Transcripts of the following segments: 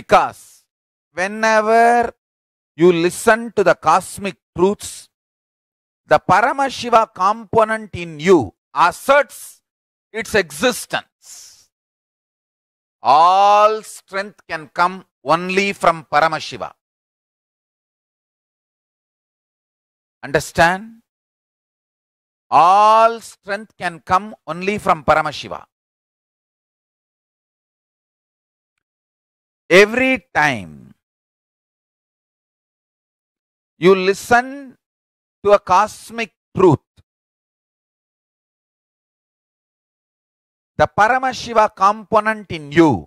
Because whenever you listen to the cosmic truths, the Paramashiva component in you asserts its existence. All strength can come only from Paramashiva. Understand? All strength can come only from Paramashiva. every time you listen to a cosmic truth, the Paramashiva component in you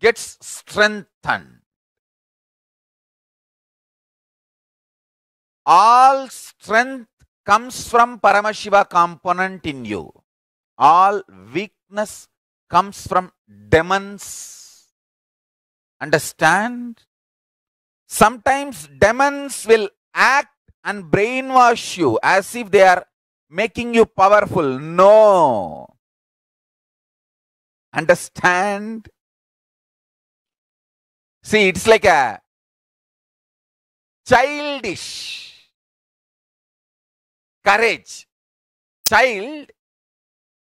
gets strengthened. All strength comes from Paramashiva component in you. All weakness comes from demons Understand? Sometimes demons will act and brainwash you as if they are making you powerful. No. Understand? See, it's like a childish courage. Child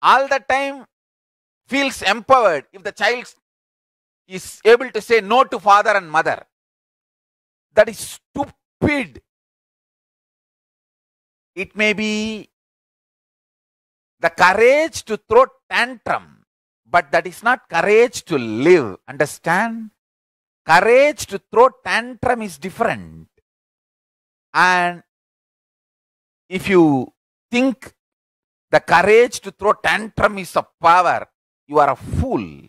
all the time feels empowered. If the child is able to say no to father and mother. That is stupid. It may be the courage to throw tantrum, but that is not courage to live. Understand? Courage to throw tantrum is different. And if you think the courage to throw tantrum is a power, you are a fool.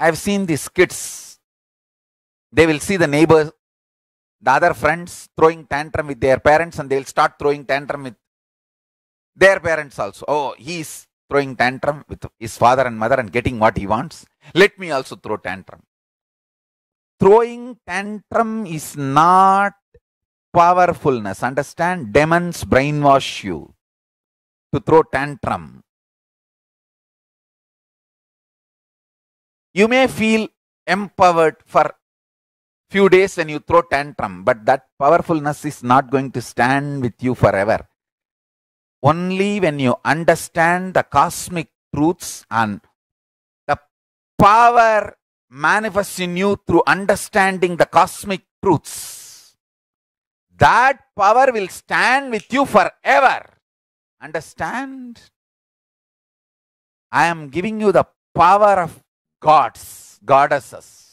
I've seen these kids. They will see the neighbors, the other friends throwing tantrum with their parents and they'll start throwing tantrum with their parents also. Oh, he's throwing tantrum with his father and mother and getting what he wants. Let me also throw tantrum. Throwing tantrum is not powerfulness. Understand? Demons brainwash you to throw tantrum. You may feel empowered for few days when you throw tantrum, but that powerfulness is not going to stand with you forever. Only when you understand the cosmic truths and the power manifests in you through understanding the cosmic truths, that power will stand with you forever. Understand? I am giving you the power of gods, goddesses.